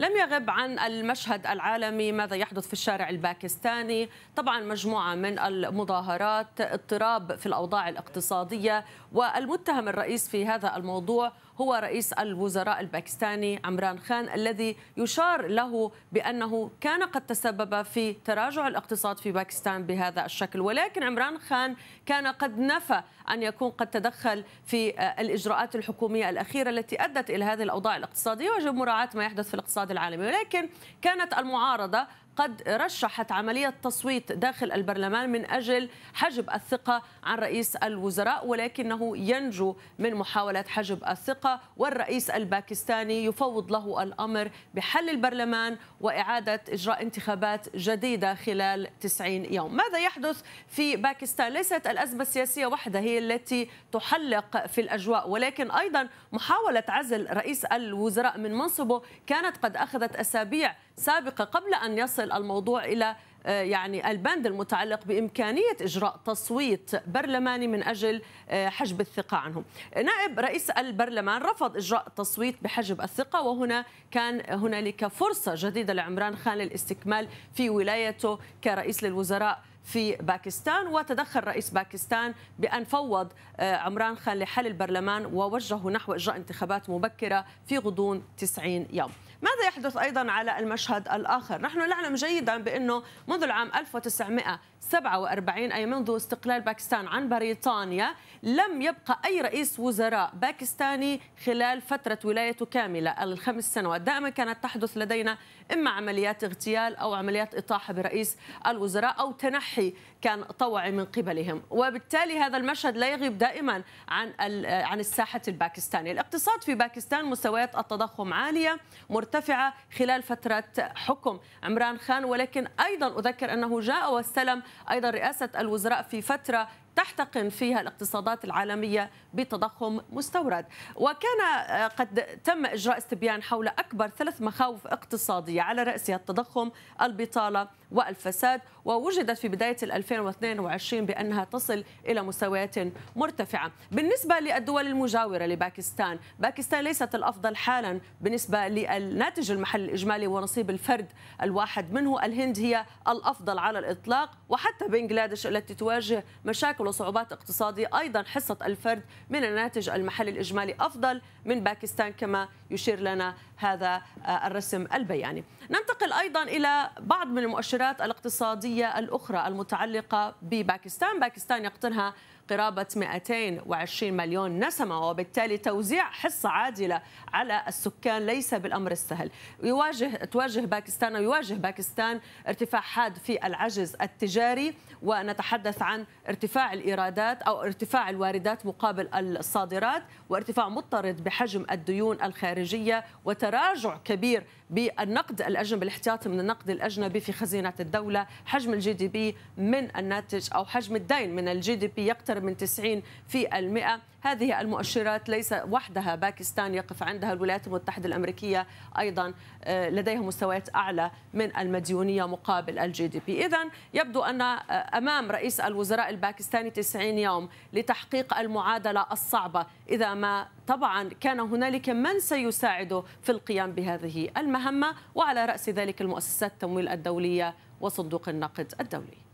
لم يغب عن المشهد العالمي ماذا يحدث في الشارع الباكستاني طبعا مجموعة من المظاهرات اضطراب في الأوضاع الاقتصادية والمتهم الرئيس في هذا الموضوع هو رئيس الوزراء الباكستاني عمران خان الذي يشار له بأنه كان قد تسبب في تراجع الاقتصاد في باكستان بهذا الشكل ولكن عمران خان كان قد نفى أن يكون قد تدخل في آه، الإجراءات الحكومية الأخيرة التي أدت إلى هذه الأوضاع الاقتصادية وجب مراعاة ما يحدث في الاقتصاد العالمي ولكن كانت المعارضة قد رشحت عملية تصويت داخل البرلمان من أجل حجب الثقة عن رئيس الوزراء ولكنه ينجو من محاولة حجب الثقة والرئيس الباكستاني يفوض له الأمر بحل البرلمان وإعادة إجراء انتخابات جديدة خلال 90 يوم ماذا يحدث في باكستان؟ ليست الأزمة السياسية وحدها هي التي تحلق في الأجواء ولكن أيضا محاولة عزل رئيس الوزراء من منصبه كانت قد أخذت أسابيع سابقة قبل أن يصل الموضوع إلى آه، يعني البند المتعلق بإمكانية إجراء تصويت برلماني من أجل آه، حجب الثقة عنهم نائب رئيس البرلمان رفض إجراء تصويت بحجب الثقة وهنا كان هنالك فرصة جديدة لعمران خان للاستكمال في ولايته كرئيس للوزراء في باكستان وتدخل رئيس باكستان بأن فوض آه، عمران خان لحل البرلمان ووجهه نحو إجراء انتخابات مبكرة في غضون 90 يوم ما يحدث أيضا على المشهد الآخر نحن نعلم جيدا بأنه منذ العام 1947 أي منذ استقلال باكستان عن بريطانيا لم يبقى أي رئيس وزراء باكستاني خلال فترة ولايته كاملة الخمس سنوات دائما كانت تحدث لدينا إما عمليات اغتيال أو عمليات إطاحة برئيس الوزراء أو تنحي كان طوعي من قبلهم وبالتالي هذا المشهد لا يغيب دائما عن عن الساحة الباكستانية الاقتصاد في باكستان مستويات التضخم عالية مرتفعة خلال فترة حكم عمران خان ولكن أيضا أذكر أنه جاء واستلم أيضا رئاسة الوزراء في فترة تحتقن فيها الاقتصادات العالمية بتضخم مستورد وكان آه، قد تم إجراء استبيان حول أكبر ثلاث مخاوف اقتصادية على رأسها التضخم البطالة والفساد ووجدت في بداية 2022 بأنها تصل إلى مستويات مرتفعة بالنسبة للدول المجاورة لباكستان باكستان ليست الأفضل حالا بالنسبة للناتج المحلي الإجمالي ونصيب الفرد الواحد منه الهند هي الأفضل على الإطلاق وحتى بنغلاديش التي تواجه مشاكل وصعوبات اقتصادية أيضا حصة الفرد من الناتج المحلي الإجمالي أفضل من باكستان كما يشير لنا هذا آه، الرسم البياني ننتقل أيضا إلى بعض من المؤشرات الاقتصادية الأخرى المتعلقة بباكستان باكستان يقتنها قرابة 220 مليون نسمة وبالتالي توزيع حصة عادلة على السكان ليس بالأمر السهل يواجه تواجه باكستان ويواجه باكستان ارتفاع حاد في العجز التجاري ونتحدث عن ارتفاع الإيرادات أو ارتفاع الواردات مقابل الصادرات وارتفاع مضطرد بحجم الديون الخارجية وتراجع كبير بالنقد الأجنبي الاحتياطي من النقد الأجنبي في خزينة الدولة حجم الجي دي بي من الناتج أو حجم الدين من الجي دي بي يقترب من 90 في المئة هذه المؤشرات ليس وحدها باكستان يقف عندها الولايات المتحدة الأمريكية أيضا آه، لديها مستويات أعلى من المديونية مقابل الجي دي بي إذا يبدو أن آه، أمام رئيس الوزراء الباكستاني 90 يوم لتحقيق المعادلة الصعبة إذا ما طبعا كان هنالك من سيساعده في القيام بهذه المهمة وعلى رأس ذلك المؤسسات التمويل الدولية وصندوق النقد الدولي